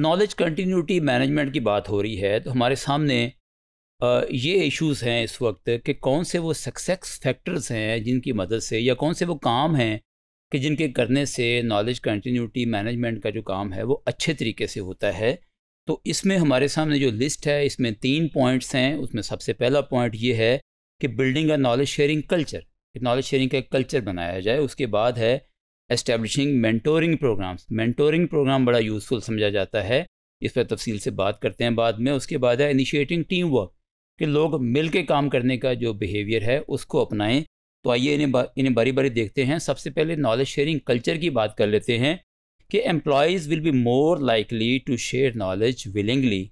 Knowledge continuity management की बात हो रही है तो हमारे सामने ये इश्यूज हैं इस वक्त कि कौन से वो सक्सेस फैक्टर्स हैं जिनकी मदद से या कौन से वो काम हैं कि जिनके करने से नॉलेज कंटिन्यूटी मैनेजमेंट का जो काम है वो अच्छे तरीके से होता है तो इसमें हमारे सामने जो लिस्ट है इसमें तीन पॉइंट्स हैं उसमें सबसे पहला पॉइंट ये है कि building a knowledge sharing culture knowledge sharing का एक कल्चर बनाया जाए उसके बाद है establishing mentoring programs mentoring program बड़ा यूज़फुल समझा जाता है इस पर तफसील से बात करते हैं बाद में उसके बाद है इनिशिएटिंग टीम वर्क कि लोग मिल के काम करने का जो बिहेवियर है उसको अपनाएं तो आइए इन्हें बा, इन्हें बारी बारी देखते हैं सबसे पहले नॉलेज शेयरिंग कल्चर की बात कर लेते हैं कि employees will be more likely to share knowledge willingly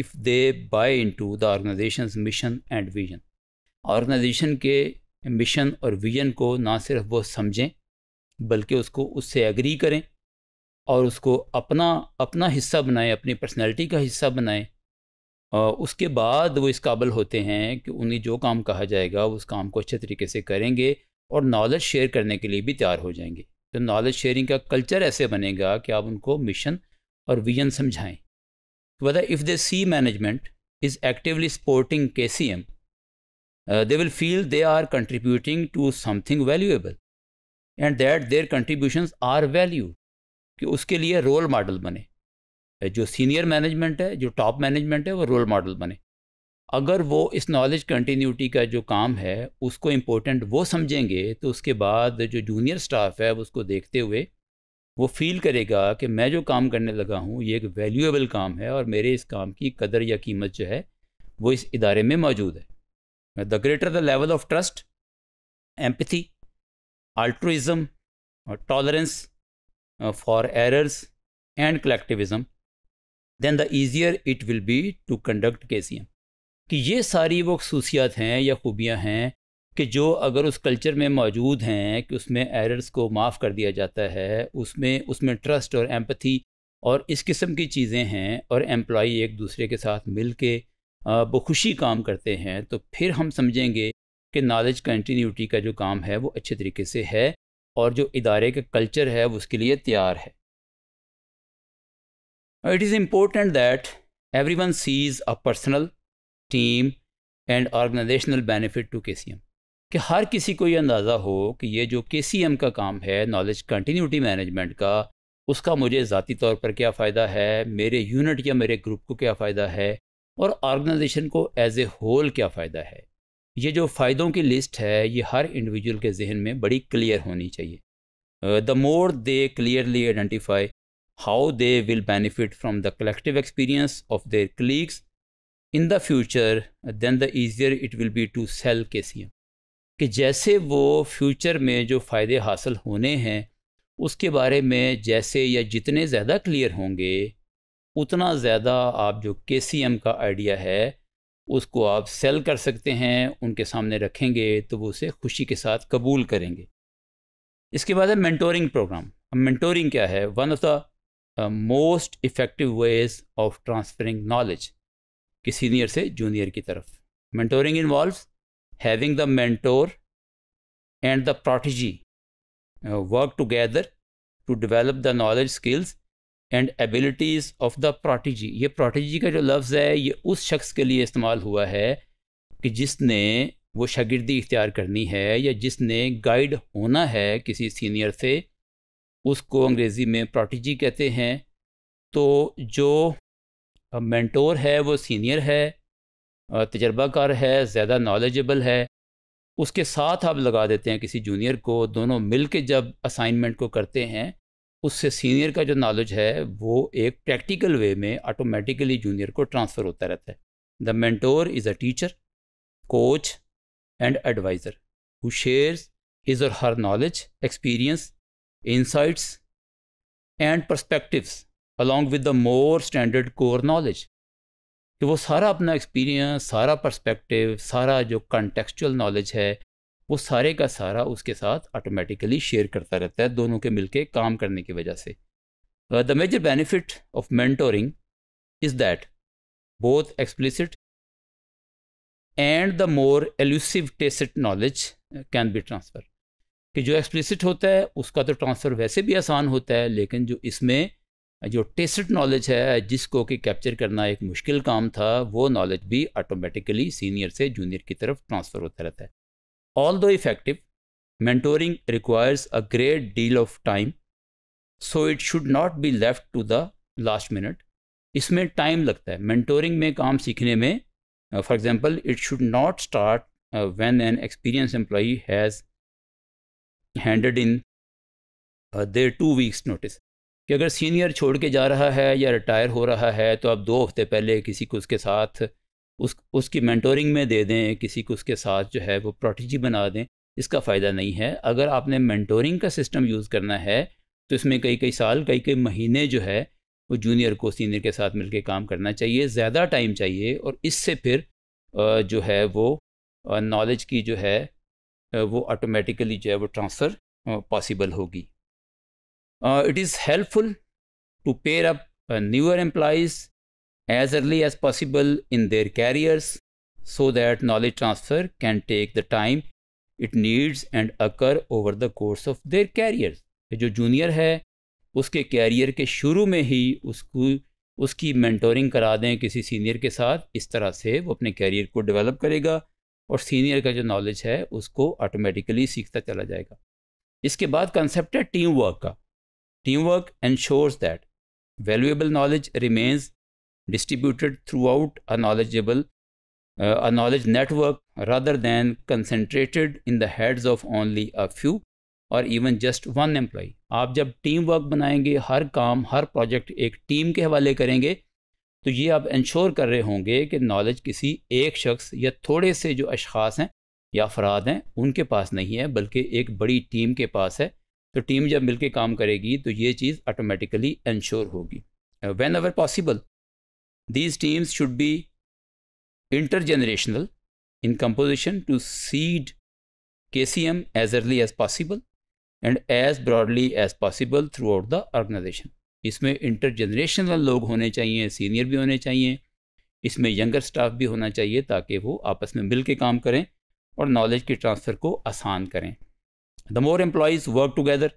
if they buy into the organization mission and vision organization के मिशन और विजन को ना सिर्फ वो समझें बल्कि उसको उससे एग्री करें और उसको अपना अपना हिस्सा बनाएं अपनी पर्सनैलिटी का हिस्सा बनाएं उसके बाद वो इस काबिल होते हैं कि उन्हें जो काम कहा जाएगा उस काम को अच्छे तरीके से करेंगे और नॉलेज शेयर करने के लिए भी तैयार हो जाएंगे तो नॉलेज शेयरिंग का कल्चर ऐसे बनेगा कि आप उनको मिशन और विजन समझाएं whether तो if they see management is actively supporting KCM, uh, they will feel they are contributing to something valuable and that their contributions are value कि उसके लिए रोल मॉडल बने जो सीनियर मैनेजमेंट है जो टॉप मैनेजमेंट है वो रोल मॉडल बने अगर वो इस नॉलेज कंटिन्यूटी का जो काम है उसको इम्पोर्टेंट वो समझेंगे तो उसके बाद जो जूनियर स्टाफ है उसको देखते हुए वो फील करेगा कि मैं जो काम करने लगा हूँ ये एक वैल्यूएबल काम है और मेरे इस काम की कदर या कीमत जो है वो इस इदारे में मौजूद है the greater the level of trust empathy altruism, uh, tolerance uh, for errors, and collectivism, then the easier it will be to conduct KCM. कि ये सारी वो खसूसियात हैं या खूबियाँ हैं कि जो अगर उस कल्चर में मौजूद हैं कि उसमें एरर्स को माफ़ कर दिया जाता है उसमें उसमें ट्रस्ट और एम्पथी और इस किस्म की चीज़ें हैं और एम्प्लॉ एक दूसरे के साथ मिल के बखुशी काम करते हैं तो फिर हम समझेंगे कि नॉलेज कंटिन्यूटी का जो काम है वो अच्छे तरीके से है और जो इदारे का कल्चर है वो उसके लिए तैयार है it is important that everyone sees a personal team and organizational benefit to K C M कि हर किसी को ये अंदाज़ा हो कि ये जो के सी एम का काम है नॉलेज कंटिन्यूटी मैनेजमेंट का उसका मुझे ज़ाती तौर पर क्या फ़ायदा है मेरे यूनिट या मेरे ग्रुप को क्या फ़ायदा है और ऑर्गेनाइजेशन को एज ए होल क्या फ़ायदा है ये जो फ़ायदों की लिस्ट है ये हर इंडिविजुअल के जहन में बड़ी क्लियर होनी चाहिए the more they clearly identify how they will benefit from the collective experience of their colleagues in the future then the easier it will be to sell K C M कि जैसे वो future में जो फ़ायदे हासिल होने हैं उसके बारे में जैसे या जितने ज़्यादा क्लियर होंगे उतना ज़्यादा आप जो के सी एम का आइडिया है उसको आप सेल कर सकते हैं उनके सामने रखेंगे तो वो उसे खुशी के साथ कबूल करेंगे इसके बाद है मेंटोरिंग प्रोग्राम अब मेंटोरिंग क्या है one of the most effective ways of transferring knowledge कि सीनियर से जूनियर की तरफ mentoring involve having the mentor and the protege work together to develop the knowledge skills and abilities of the protege ये protege का जो लफ्ज़ है ये उस शख्स के लिए इस्तेमाल हुआ है कि जिसने वो शागिर्दी इख्तियार करनी है या जिसने गाइड होना है किसी सीनियर से उसको अंग्रेज़ी में प्रोटीजी कहते हैं तो जो मैंटोर है वो सीनियर है तजर्बाकार है ज़्यादा नॉलेजबल है उसके साथ आप लगा देते हैं किसी जूनियर को दोनों मिल के जब असाइनमेंट को करते हैं उससे सीनियर का जो नॉलेज है वो एक प्रैक्टिकल वे में ऑटोमेटिकली जूनियर को ट्रांसफ़र होता रहता है the mentor is a teacher coach and adviser who shares his और her knowledge experience insights and perspectives along with the more standard core knowledge कि वो सारा अपना एक्सपीरियंस सारा परस्पेक्टिव सारा जो कंटेक्चुअल नॉलेज है वो सारे का सारा उसके साथ ऑटोमेटिकली शेयर करता रहता है दोनों के मिलके काम करने की वजह से the major benefit of mentoring is that both explicit and the more elusive tacit knowledge can be transfer कि जो एक्सप्लिसिट होता है उसका तो ट्रांसफ़र वैसे भी आसान होता है लेकिन जो इसमें uh, जो टेस्ट नॉलेज है जिसको कि कैप्चर करना एक मुश्किल काम था वो नॉलेज भी ऑटोमेटिकली सीनियर से जूनियर की तरफ ट्रांसफ़र होता रहता है all Although effective mentoring requires a great deal of time so it should not be left to the last minute इसमें टाइम लगता है मैंटोरिंग में काम सीखने में for example it should not start when an experienced employee has handed in their two weeks notice कि अगर senior छोड़ के जा रहा है या रिटायर हो रहा है तो आप दो हफ्ते पहले किसी को उसके साथ उस उसकी मेंटोरिंग में दे दें किसी को उसके साथ जो है वो प्रोटीजी बना दें इसका फ़ायदा नहीं है अगर आपने मेंटोरिंग का सिस्टम यूज़ करना है तो इसमें कई कई साल कई कई महीने जो है वो जूनियर को सीनियर के साथ मिलकर काम करना चाहिए ज़्यादा टाइम चाहिए और इससे फिर जो है वो नॉलेज की जो है वो ऑटोमेटिकली जो है वो ट्रांसफ़र पॉसिबल होगी it is helpful to pair up newer employees as early as possible in their careers so that knowledge transfer can take the time it needs and occur over the course of their careers. जो junior है उसके career के शुरू में ही उसको उसकी mentoring करा दें किसी सीनियर के साथ इस तरह से वो अपने कैरियर को डेवलप करेगा और सीनियर का जो नॉलेज है उसको ऑटोमेटिकली सीखता चला जाएगा इसके बाद कंसेप्ट है टीम वर्क का team work ensures that valuable knowledge remains distributed throughout a knowledgeable uh, a knowledge network rather than concentrated in the heads of only a few और इवन जस्ट वन एम्प्लॉय आप जब team work बनाएंगे हर काम हर project एक team के हवाले करेंगे तो ये आप इंश्योर कर रहे होंगे कि नॉलेज किसी एक शख्स या थोड़े से जो अशास हैं या अफराद हैं उनके पास नहीं है बल्कि एक बड़ी टीम के पास है तो टीम जब मिलके काम करेगी तो ये चीज़ ऑटोमेटिकली इंश्योर होगी whenever possible These teams should be intergenerational in composition to seed KCM as early as possible and as broadly as possible throughout the organization. इसमें इंटरजनरेशनल लोग होने चाहिए सीनियर भी होने चाहिए इसमें यंगर स्टाफ भी होना चाहिए ताकि वो आपस में मिल के काम करें और नॉलेज के ट्रांसफ़र को आसान करें the more employees work together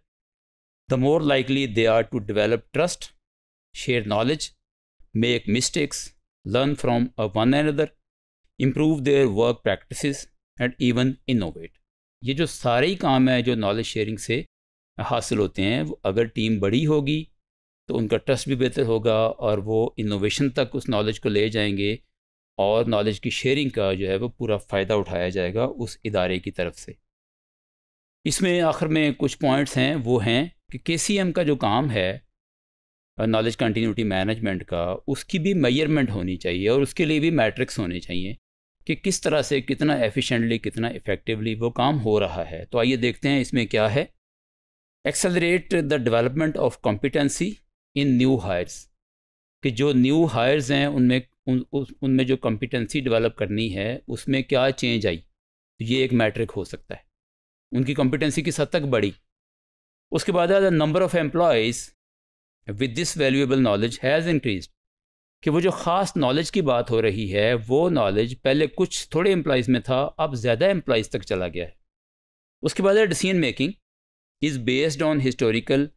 the more likely they are to develop trust share knowledge make mistakes, learn from one another, improve their work practices and even innovate. ये जो सारे ही काम है जो नॉलेज शेयरिंग से हासिल होते हैं वो अगर टीम बड़ी होगी तो उनका ट्रस्ट भी बेहतर होगा और वो इनोवेशन तक उस नॉलेज को ले जाएंगे और नॉलेज की शेयरिंग का जो है वो पूरा फ़ायदा उठाया जाएगा उस इदारे की तरफ से इसमें आखिर में कुछ पॉइंट्स हैं वो हैं कि के का जो काम है नॉलेज कंटिन्यूटी मैनेजमेंट का उसकी भी मेजरमेंट होनी चाहिए और उसके लिए भी मैट्रिक्स होने चाहिए कि किस तरह से कितना एफिशिएंटली कितना इफ़ेक्टिवली वो काम हो रहा है तो आइए देखते हैं इसमें क्या है accelerate the development of competency in new hires कि जो न्यू हायर्स हैं उनमें उन उनमें जो कॉम्पिटेंसी डेवलप करनी है उसमें क्या चेंज आई तो ये एक मैट्रिक हो सकता है उनकी कॉम्पिटेंसी किस हद तक बढ़ी उसके बाद number of employees with this valuable knowledge has increase कि वो जो ख़ास नॉलेज की बात हो रही है वो नॉलेज पहले कुछ थोड़े एम्प्लॉज में था अब ज़्यादा एम्प्लॉज़ तक चला गया है उसके बाद है decision making is based on historical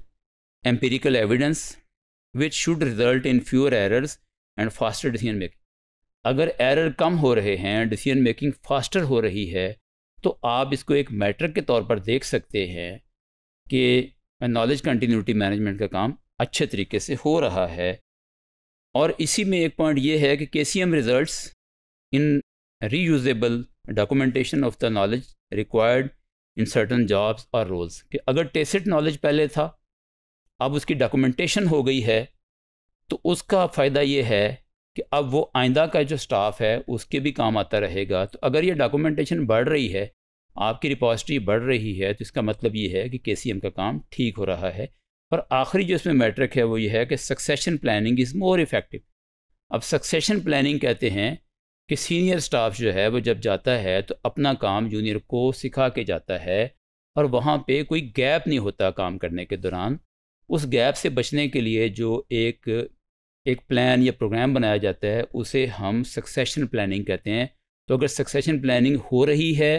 empirical evidence which should result in fewer errors and faster decision making अगर एरर कम हो रहे हैं डिसीजन मेकिंग फास्टर हो रही है तो आप इसको एक मैटर के तौर पर देख सकते हैं कि नॉलेज कंटिन्यूटी मैनेजमेंट का काम अच्छे तरीके से हो रहा है और इसी में एक पॉइंट ये है कि K C M result in reusable documentation of the knowledge required in certain jobs और रोल्स कि अगर टेसिड नॉलेज पहले था अब उसकी डॉक्यूमेंटेशन हो गई है तो उसका फ़ायदा ये है कि अब वो आइंदा का जो स्टाफ है उसके भी काम आता रहेगा तो अगर ये डॉक्यूमेंटेशन बढ़ रही है आपकी रिपोजिटरी बढ़ रही है तो इसका मतलब ये है कि के का काम ठीक हो रहा है और आखिरी जो इसमें मैट्रिक है वो ये है कि succession planning is more effective अब सक्सेशन प्लानिंग कहते हैं कि सीनियर स्टाफ जो है वो जब जाता है तो अपना काम जूनियर को सिखा के जाता है और वहाँ पे कोई गैप नहीं होता काम करने के दौरान उस गैप से बचने के लिए जो एक एक प्लान या प्रोग्राम बनाया जाता है उसे हम सक्सेशन प्लानिंग कहते हैं तो अगर सक्सेशन प्लानिंग हो रही है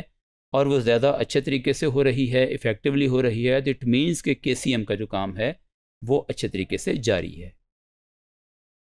और वो ज़्यादा अच्छे तरीके से हो रही है इफ़ेक्टिवली हो रही है तो इट मीन्स के के सी एम का जो काम है वो अच्छे तरीके से जारी है